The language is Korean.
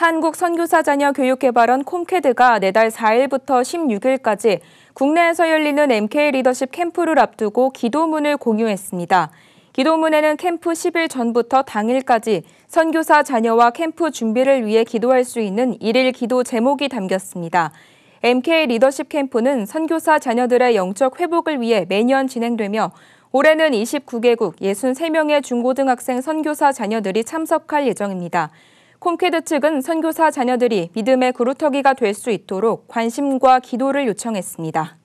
한국 선교사 자녀 교육개발원 콤캐드가 내달 4일부터 16일까지 국내에서 열리는 MK 리더십 캠프를 앞두고 기도문을 공유했습니다. 기도문에는 캠프 10일 전부터 당일까지 선교사 자녀와 캠프 준비를 위해 기도할 수 있는 일일 기도 제목이 담겼습니다. MK 리더십 캠프는 선교사 자녀들의 영적 회복을 위해 매년 진행되며 올해는 29개국 63명의 중고등학생 선교사 자녀들이 참석할 예정입니다. 콤캐드 측은 선교사 자녀들이 믿음의 그루터기가 될 수 있도록 관심과 기도를 요청했습니다.